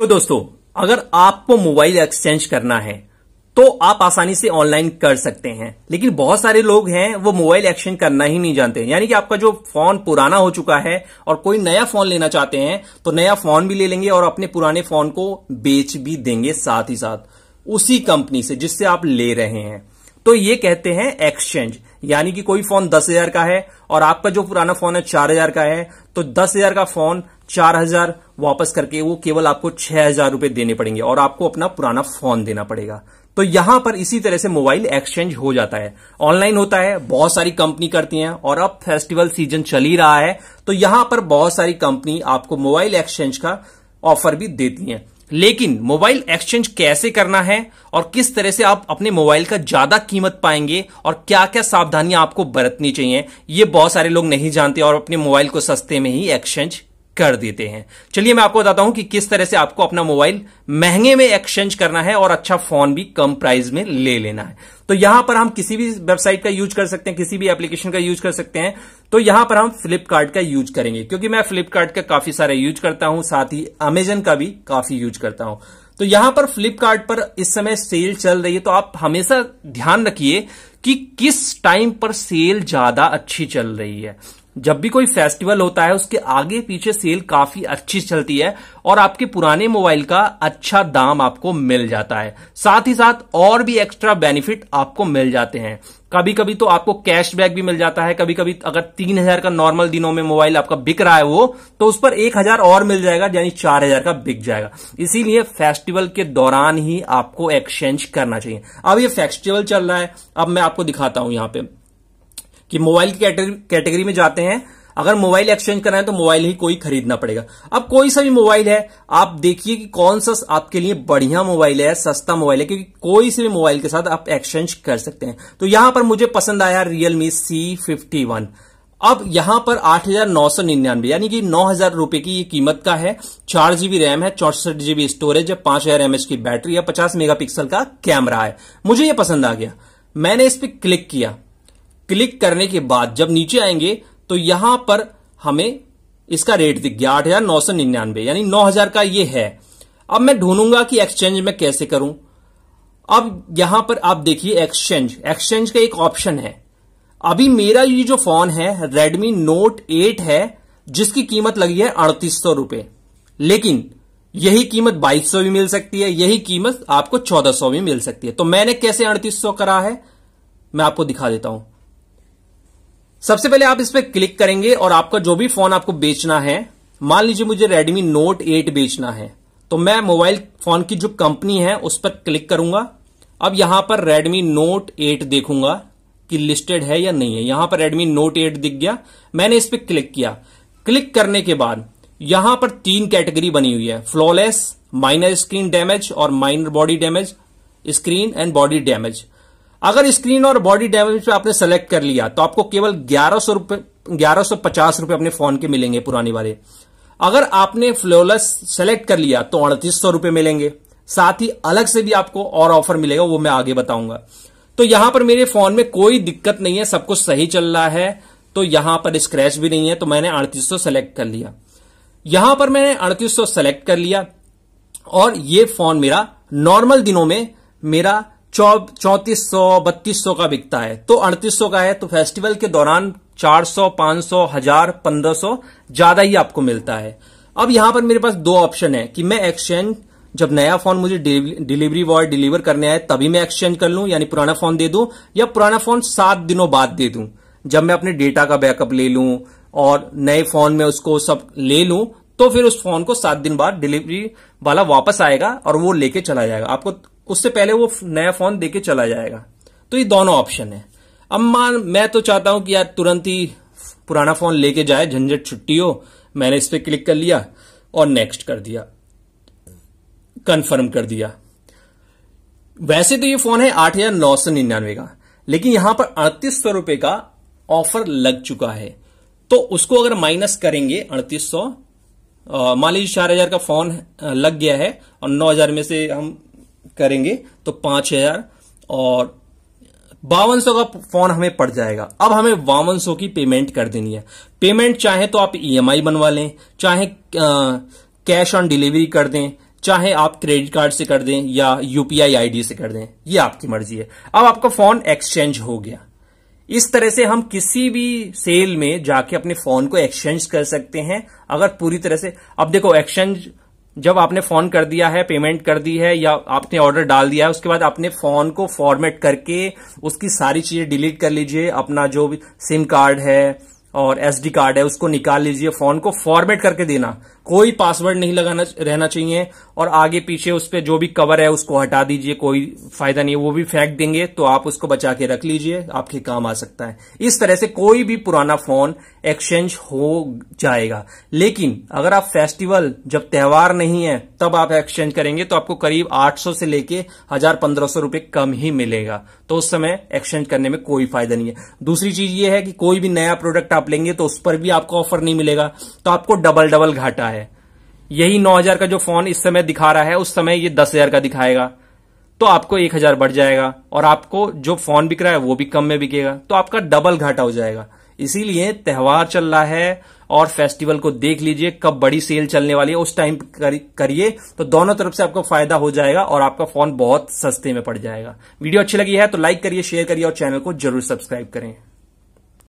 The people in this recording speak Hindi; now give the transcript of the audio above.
तो दोस्तों अगर आपको मोबाइल एक्सचेंज करना है तो आप आसानी से ऑनलाइन कर सकते हैं लेकिन बहुत सारे लोग हैं वो मोबाइल एक्सचेंज करना ही नहीं जानते यानी कि आपका जो फोन पुराना हो चुका है और कोई नया फोन लेना चाहते हैं तो नया फोन भी ले लेंगे और अपने पुराने फोन को बेच भी देंगे साथ ही साथ उसी कंपनी से जिससे आप ले रहे हैं तो ये कहते हैं एक्सचेंज यानी कि कोई फोन दस हजार का है और आपका जो पुराना फोन है चार हजार का है तो दस हजार का फोन चार हजार वापस करके वो केवल आपको छह हजार रुपए देने पड़ेंगे और आपको अपना पुराना फोन देना पड़ेगा तो यहां पर इसी तरह से मोबाइल एक्सचेंज हो जाता है ऑनलाइन होता है बहुत सारी कंपनी करती हैं और अब फेस्टिवल सीजन चल ही रहा है तो यहां पर बहुत सारी कंपनी आपको मोबाइल एक्सचेंज का ऑफर भी देती हैं लेकिन मोबाइल एक्सचेंज कैसे करना है और किस तरह से आप अपने मोबाइल का ज्यादा कीमत पाएंगे और क्या क्या सावधानियां आपको बरतनी चाहिए ये बहुत सारे लोग नहीं जानते और अपने मोबाइल को सस्ते में ही एक्सचेंज कर देते हैं चलिए मैं आपको बताता हूं कि किस तरह से आपको अपना मोबाइल महंगे में एक्सचेंज करना है और अच्छा फोन भी कम प्राइस में ले लेना है तो यहां पर हम किसी भी वेबसाइट का यूज कर सकते हैं किसी भी एप्लीकेशन का यूज कर सकते हैं तो यहां पर हम फ्लिपकार्ट का यूज करेंगे क्योंकि मैं फ्लिपकार्ट का काफी सारा यूज करता हूं साथ ही अमेजन का भी काफी यूज करता हूं तो यहां पर फ्लिपकार्ट पर इस समय सेल चल रही है तो आप हमेशा ध्यान रखिए कि किस टाइम पर सेल ज्यादा अच्छी चल रही है जब भी कोई फेस्टिवल होता है उसके आगे पीछे सेल काफी अच्छी चलती है और आपके पुराने मोबाइल का अच्छा दाम आपको मिल जाता है साथ ही साथ और भी एक्स्ट्रा बेनिफिट आपको मिल जाते हैं कभी कभी तो आपको कैशबैक भी मिल जाता है कभी कभी अगर तीन हजार का नॉर्मल दिनों में मोबाइल आपका बिक रहा है वो तो उस पर एक हजार और मिल जाएगा यानी चार हजार का बिक जाएगा इसीलिए फेस्टिवल के दौरान ही आपको एक्सचेंज करना चाहिए अब ये फेस्टिवल चल रहा है अब मैं आपको दिखाता हूं यहां पे कि मोबाइल की कैटेगरी में जाते हैं अगर मोबाइल एक्सचेंज करना है तो मोबाइल ही कोई खरीदना पड़ेगा अब कोई सा भी मोबाइल है आप देखिए कि कौन सा आपके लिए बढ़िया मोबाइल है सस्ता मोबाइल है क्योंकि कोई से भी मोबाइल के साथ आप एक्सचेंज कर सकते हैं तो यहां पर मुझे पसंद आया रियलमी सी फिफ्टी वन अब यहां पर आठ हजार नौ सौ निन्यानवे यानी कि नौ हजार रुपए की ये कीमत का है चार जीबी रैम है चौसठ जीबी स्टोरेज है पांच हजार एमएच की बैटरी है पचास मेगापिक्सल का कैमरा है मुझे ये पसंद आ गया मैंने इस पर क्लिक किया क्लिक करने के बाद जब नीचे आएंगे तो यहां पर हमें इसका रेट दिख गया आठ हजार नौ सौ निन्यानवे यानी नौ हजार का ये है अब मैं ढूंढूंगा कि एक्सचेंज में कैसे करूं अब यहां पर आप देखिए एक्सचेंज एक्सचेंज का एक ऑप्शन है अभी मेरा ये जो फोन है रेडमी नोट एट है जिसकी कीमत लगी है अड़तीस सौ रुपए लेकिन यही कीमत बाईस सौ भी मिल सकती है यही कीमत आपको चौदह सौ भी मिल सकती है तो मैंने कैसे अड़तीस सौ करा है मैं आपको दिखा देता हूं सबसे पहले आप इस पर क्लिक करेंगे और आपका जो भी फोन आपको बेचना है मान लीजिए मुझे रेडमी नोट एट बेचना है तो मैं मोबाइल फोन की जो कंपनी है उस पर क्लिक करूंगा अब यहां पर रेडमी नोट एट देखूंगा कि लिस्टेड है या नहीं है यहां पर रेडमी नोट एट दिख गया मैंने इस पर क्लिक किया क्लिक करने के बाद यहां पर तीन कैटेगरी बनी हुई है फ्लॉलेस माइनर स्क्रीन डैमेज और minor body damage screen and body damage अगर स्क्रीन और बॉडी डैमेज पे आपने सेलेक्ट कर लिया तो आपको केवल ग्यारह सौ रुपए ग्यारह सौ पचास रुपए अपने फोन के मिलेंगे पुराने वाले अगर आपने फ्लोलेस सेलेक्ट कर लिया तो अड़तीस सौ रुपए मिलेंगे साथ ही अलग से भी आपको और ऑफर मिलेगा वो मैं आगे बताऊंगा तो यहां पर मेरे फोन में कोई दिक्कत नहीं है सब कुछ सही चल रहा है तो यहां पर स्क्रैच भी नहीं है तो मैंने अड़तीस सौ सेलेक्ट कर लिया यहां पर मैंने अड़तीस सौ सेलेक्ट कर लिया और ये फोन मेरा नॉर्मल दिनों में मेरा चौतीस सौ बत्तीस सौ का बिकता है तो अड़तीस सौ का है तो फेस्टिवल के दौरान चार सौ पांच सौ हजार 1500 सौ ज्यादा ही आपको मिलता है अब यहां पर मेरे पास दो ऑप्शन है कि मैं एक्सचेंज जब नया फोन मुझे डिलीवरी बॉय डिलीवर करने आए तभी मैं एक्सचेंज कर लूं यानी पुराना फोन दे दूं या पुराना फोन सात दिनों बाद दे दूं जब मैं अपने डेटा का बैकअप ले लूं और नए फोन में उसको सब ले लूं तो फिर उस फोन को सात दिन बाद डिलीवरी वाला वापस आएगा और वो लेके चला जाएगा आपको उससे पहले वो नया फोन देके चला जाएगा तो ये दोनों ऑप्शन है अब मान मैं तो चाहता हूं कि यार तुरंत ही पुराना फोन लेके जाए झंझट छुट्टी हो मैंने इस पर क्लिक कर लिया और नेक्स्ट कर दिया कंफर्म कर दिया वैसे तो ये फोन है आठ हजार नौ सौ निन्यानवे का लेकिन यहां पर अड़तीस सौ रुपए का ऑफर लग चुका है तो उसको अगर माइनस करेंगे अड़तीस सौ मान लीजिए चार हजार का फोन लग गया है और नौ हजार में से हम करेंगे तो पांच हजार और बावन सौ का फोन हमें पड़ जाएगा अब हमें बावन सौ की पेमेंट कर देनी है पेमेंट चाहे तो आप ईएमआई e बनवा लें चाहे कैश ऑन डिलीवरी कर दें चाहे आप क्रेडिट कार्ड से कर दें या यूपीआई आईडी से कर दें ये आपकी मर्जी है अब आपका फोन एक्सचेंज हो गया इस तरह से हम किसी भी सेल में जाके अपने फोन को एक्सचेंज कर सकते हैं अगर पूरी तरह से अब देखो एक्सचेंज जब आपने फोन कर दिया है पेमेंट कर दी है या आपने ऑर्डर डाल दिया है उसके बाद आपने फोन को फॉर्मेट करके उसकी सारी चीजें डिलीट कर लीजिए अपना जो भी सिम कार्ड है और एसडी कार्ड है उसको निकाल लीजिए फोन को फॉर्मेट करके देना कोई पासवर्ड नहीं लगाना रहना चाहिए और आगे पीछे उस पर जो भी कवर है उसको हटा दीजिए कोई फायदा नहीं है वो भी फेंक देंगे तो आप उसको बचा के रख लीजिए आपके काम आ सकता है इस तरह से कोई भी पुराना फोन एक्सचेंज हो जाएगा लेकिन अगर आप फेस्टिवल जब त्यौहार नहीं है तब आप एक्सचेंज करेंगे तो आपको करीब 800 से लेके हजार पंद्रह सौ रुपए कम ही मिलेगा तो उस समय एक्सचेंज करने में कोई फायदा नहीं है दूसरी चीज ये है कि कोई भी नया प्रोडक्ट आप लेंगे तो उस पर भी आपको ऑफर नहीं मिलेगा तो आपको डबल डबल घाटा है यही 9000 का जो फोन इस समय दिखा रहा है उस समय ये 10000 का दिखाएगा तो आपको 1000 बढ़ जाएगा और आपको जो फोन बिक रहा है वो भी कम में बिकेगा तो आपका डबल घाटा हो जाएगा इसीलिए त्यौहार चल रहा है और फेस्टिवल को देख लीजिए कब बड़ी सेल चलने वाली है उस टाइम करिए तो दोनों तरफ से आपको फायदा हो जाएगा और आपका फोन बहुत सस्ते में पड़ जाएगा वीडियो अच्छी लगी है तो लाइक करिए शेयर करिए और चैनल को जरूर सब्सक्राइब करें